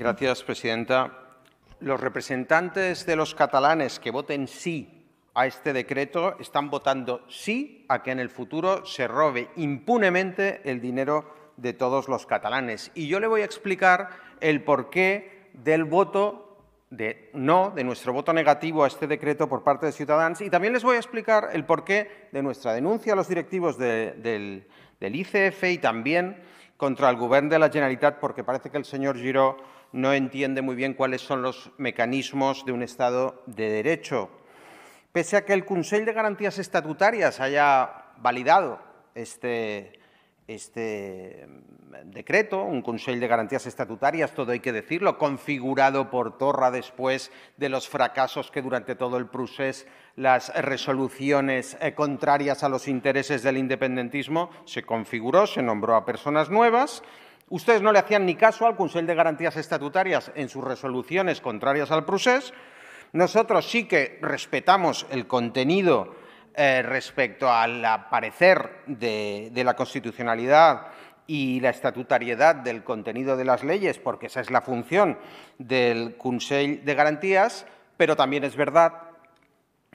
Gracias, presidenta. Los representantes de los catalanes que voten sí a este decreto están votando sí a que en el futuro se robe impunemente el dinero de todos los catalanes. Y yo le voy a explicar el porqué del voto de no, de nuestro voto negativo a este decreto por parte de Ciudadanos y también les voy a explicar el porqué de nuestra denuncia a los directivos del, del ICF y también contra el Gobierno de la Generalitat porque parece que el señor Giró no entiende muy bien cuáles son los mecanismos de un Estado de derecho. Pese a que el Consejo de Garantías Estatutarias haya validado este, este decreto, un Consejo de Garantías Estatutarias, todo hay que decirlo, configurado por Torra después de los fracasos que durante todo el procés las resoluciones eh, contrarias a los intereses del independentismo se configuró, se nombró a personas nuevas Ustedes no le hacían ni caso al Consejo de Garantías Estatutarias en sus resoluciones contrarias al procés. Nosotros sí que respetamos el contenido eh, respecto al parecer de, la constitucionalidad y la estatutariedad del contenido de las leyes, porque esa es la función del Consejo de Garantías, pero también es verdad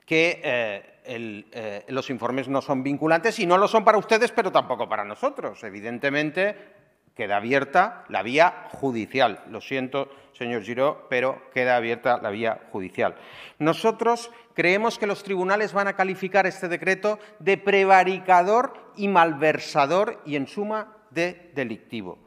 que eh, eh, los informes no son vinculantes y no lo son para ustedes, pero tampoco para nosotros. Evidentemente, queda abierta la vía judicial. Lo siento, señor Giró, pero queda abierta la vía judicial. Nosotros creemos que los tribunales van a calificar este decreto de prevaricador y malversador y, en suma, de delictivo.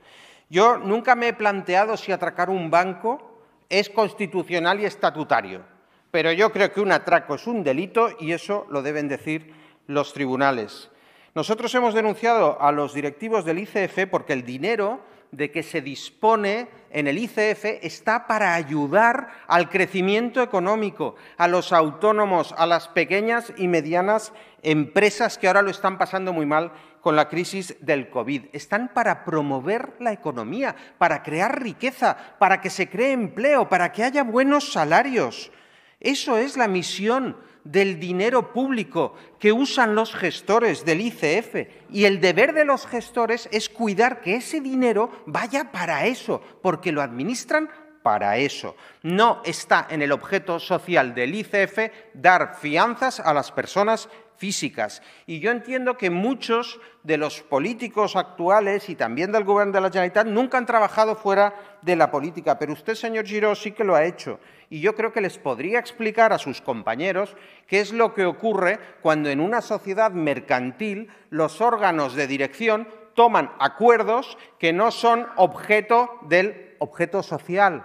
Yo nunca me he planteado si atracar un banco es constitucional y estatutario, pero yo creo que un atraco es un delito y eso lo deben decir los tribunales. Nosotros hemos denunciado a los directivos del ICF porque el dinero de que se dispone en el ICF está para ayudar al crecimiento económico, a los autónomos, a las pequeñas y medianas empresas que ahora lo están pasando muy mal con la crisis del COVID. Están para promover la economía, para crear riqueza, para que se cree empleo, para que haya buenos salarios. Eso es la misión del dinero público que usan los gestores del ICF. Y el deber de los gestores es cuidar que ese dinero vaya para eso, porque lo administran para eso. No está en el objeto social del ICF dar fianzas a las personas físicas. Y yo entiendo que muchos de los políticos actuales y también del Gobierno de la Generalitat nunca han trabajado fuera de la política, pero usted, señor Giró, sí que lo ha hecho y yo creo que les podría explicar a sus compañeros qué es lo que ocurre cuando en una sociedad mercantil los órganos de dirección toman acuerdos que no son objeto del objeto social.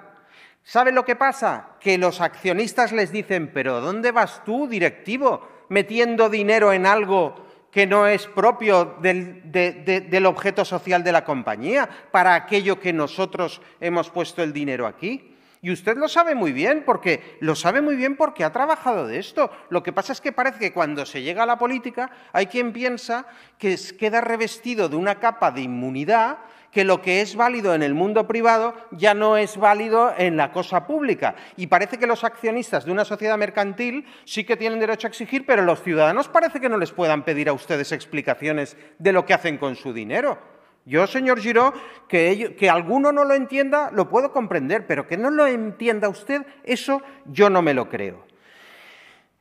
¿Sabe lo que pasa? Que los accionistas les dicen, pero ¿dónde vas tú, directivo, metiendo dinero en algo que no es propio del, del objeto social de la compañía, para aquello que nosotros hemos puesto el dinero aquí? Y usted lo sabe muy bien, porque lo sabe muy bien porque ha trabajado de esto. Lo que pasa es que parece que cuando se llega a la política hay quien piensa que queda revestido de una capa de inmunidad que lo que es válido en el mundo privado ya no es válido en la cosa pública. Y parece que los accionistas de una sociedad mercantil sí que tienen derecho a exigir, pero los ciudadanos parece que no les puedan pedir a ustedes explicaciones de lo que hacen con su dinero. Yo, señor Giró, que, alguno no lo entienda, lo puedo comprender, pero que no lo entienda usted, eso yo no me lo creo.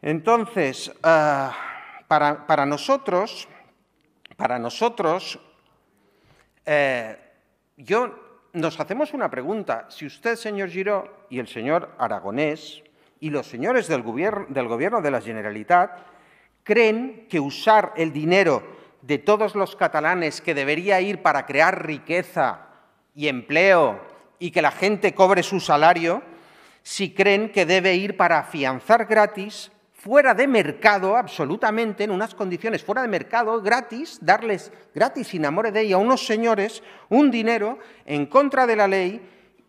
Entonces, ah, para, nosotros, para nosotros, eh, yo nos hacemos una pregunta. Si usted, señor Giró, y el señor Aragonés, y los señores del gobierno, del gobierno de la Generalitat, creen que usar el dinero de todos los catalanes que debería ir para crear riqueza y empleo y que la gente cobre su salario, si creen que debe ir para afianzar gratis, fuera de mercado, absolutamente, en unas condiciones fuera de mercado, gratis, darles gratis, sin amor de ella, a unos señores un dinero en contra de la ley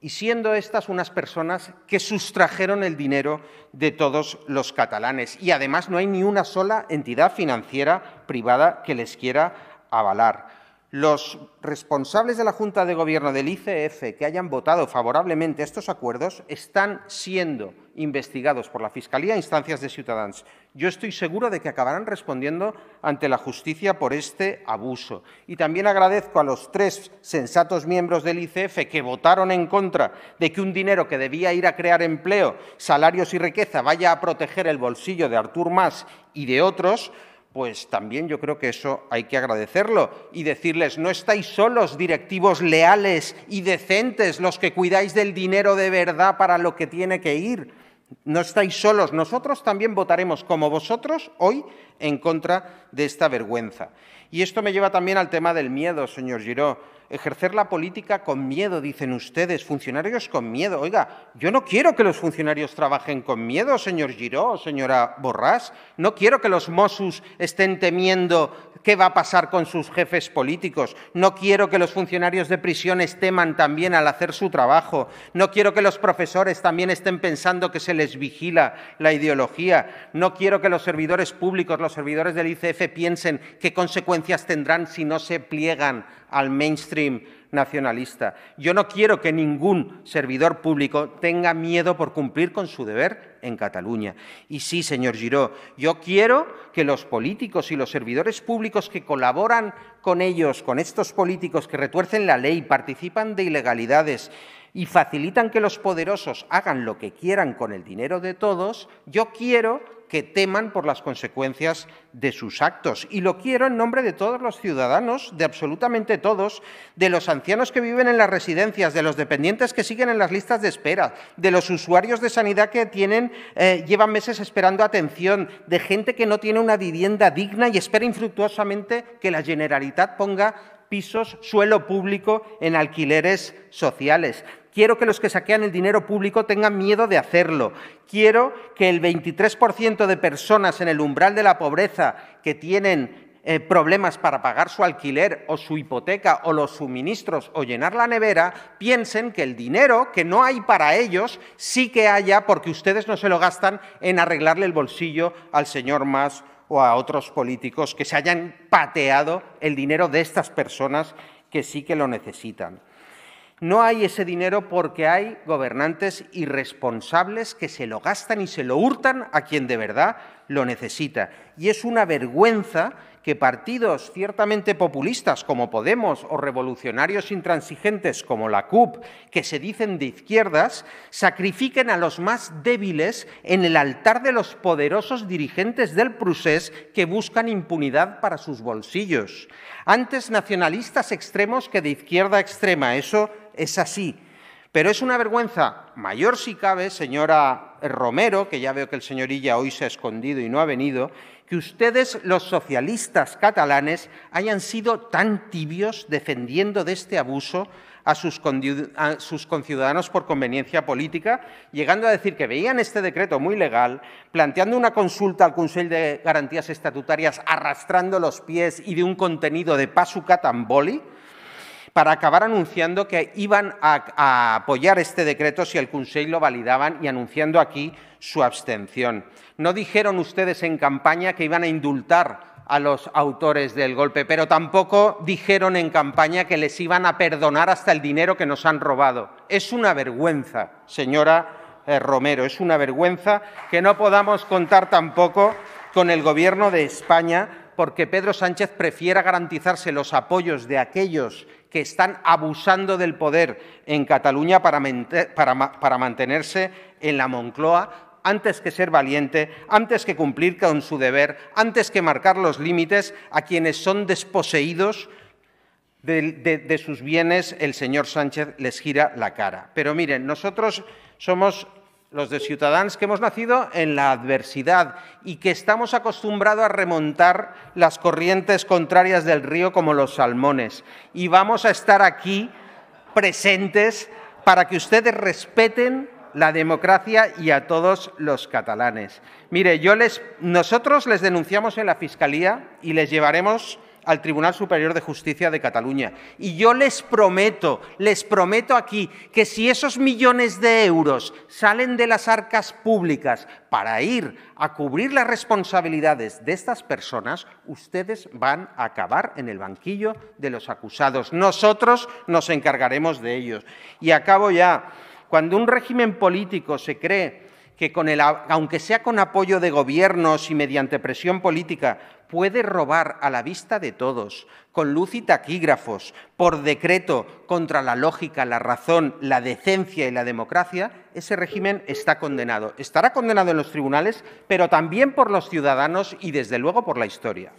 y siendo estas unas personas que sustrajeron el dinero de todos los catalanes. Y además no hay ni una sola entidad financiera privada que les quiera avalar los responsables de la Junta de Gobierno del ICF que hayan votado favorablemente estos acuerdos están siendo investigados por la Fiscalía e instancias de ciudadanos. Yo estoy seguro de que acabarán respondiendo ante la justicia por este abuso. Y también agradezco a los tres sensatos miembros del ICF que votaron en contra de que un dinero que debía ir a crear empleo, salarios y riqueza vaya a proteger el bolsillo de Artur Mas y de otros, pues también yo creo que eso hay que agradecerlo y decirles, no estáis solos, directivos leales y decentes, los que cuidáis del dinero de verdad para lo que tiene que ir. No estáis solos, nosotros también votaremos como vosotros hoy en contra de esta vergüenza. Y esto me lleva también al tema del miedo, señor Giró. Ejercer la política con miedo, dicen ustedes, funcionarios con miedo. Oiga, yo no quiero que los funcionarios trabajen con miedo, señor Giró, señora Borrás. No quiero que los Mossus estén temiendo qué va a pasar con sus jefes políticos. No quiero que los funcionarios de prisiones teman también al hacer su trabajo. No quiero que los profesores también estén pensando que se les vigila la ideología. No quiero que los servidores públicos, los servidores del ICF piensen qué consecuencias tendrán si no se pliegan al mainstream nacionalista. Yo no quiero que ningún servidor público tenga miedo por cumplir con su deber en Cataluña. Y sí, señor Giró, yo quiero que los políticos y los servidores públicos que colaboran con ellos, con estos políticos que retuercen la ley, participan de ilegalidades y facilitan que los poderosos hagan lo que quieran con el dinero de todos, yo quiero que teman por las consecuencias de sus actos. Y lo quiero en nombre de todos los ciudadanos, de absolutamente todos, de los ancianos que viven en las residencias, de los dependientes que siguen en las listas de espera, de los usuarios de sanidad que tienen, eh, llevan meses esperando atención, de gente que no tiene una vivienda digna y espera infructuosamente que la Generalitat ponga pisos, suelo público en alquileres sociales, Quiero que los que saquean el dinero público tengan miedo de hacerlo. Quiero que el 23% de personas en el umbral de la pobreza que tienen eh, problemas para pagar su alquiler o su hipoteca o los suministros o llenar la nevera, piensen que el dinero que no hay para ellos sí que haya porque ustedes no se lo gastan en arreglarle el bolsillo al señor más o a otros políticos que se hayan pateado el dinero de estas personas que sí que lo necesitan. No hay ese dinero porque hay gobernantes irresponsables que se lo gastan y se lo hurtan a quien de verdad lo necesita. Y es una vergüenza que partidos ciertamente populistas como Podemos o revolucionarios intransigentes como la CUP, que se dicen de izquierdas, sacrifiquen a los más débiles en el altar de los poderosos dirigentes del Prusés que buscan impunidad para sus bolsillos. Antes nacionalistas extremos que de izquierda extrema, eso es así. Pero es una vergüenza mayor si cabe, señora Romero, que ya veo que el señorilla hoy se ha escondido y no ha venido, que ustedes, los socialistas catalanes, hayan sido tan tibios defendiendo de este abuso a sus, conciudadanos por conveniencia política, llegando a decir que veían este decreto muy legal, planteando una consulta al Consejo de Garantías Estatutarias arrastrando los pies y de un contenido de pasuca tamboli para acabar anunciando que iban a, apoyar este decreto si el Consejo lo validaban y anunciando aquí su abstención. No dijeron ustedes en campaña que iban a indultar a los autores del golpe, pero tampoco dijeron en campaña que les iban a perdonar hasta el dinero que nos han robado. Es una vergüenza, señora eh, Romero, es una vergüenza que no podamos contar tampoco con el Gobierno de España porque Pedro Sánchez prefiera garantizarse los apoyos de aquellos que están abusando del poder en Cataluña para, para, para mantenerse en la Moncloa antes que ser valiente, antes que cumplir con su deber, antes que marcar los límites a quienes son desposeídos de, de, sus bienes, el señor Sánchez les gira la cara. Pero miren, nosotros somos los de Ciudadanos que hemos nacido en la adversidad y que estamos acostumbrados a remontar las corrientes contrarias del río como los salmones. Y vamos a estar aquí presentes para que ustedes respeten la democracia y a todos los catalanes. Mire, yo les, nosotros les denunciamos en la Fiscalía y les llevaremos al Tribunal Superior de Justicia de Cataluña. Y yo les prometo, les prometo aquí, que si esos millones de euros salen de las arcas públicas para ir a cubrir las responsabilidades de estas personas, ustedes van a acabar en el banquillo de los acusados. Nosotros nos encargaremos de ellos. Y acabo ya. Cuando un régimen político se cree que aunque sea con apoyo de gobiernos y mediante presión política, puede robar a la vista de todos, con luz y taquígrafos, por decreto contra la lógica, la razón, la decencia y la democracia, ese régimen está condenado. Estará condenado en los tribunales, pero también por los ciudadanos y desde luego por la historia.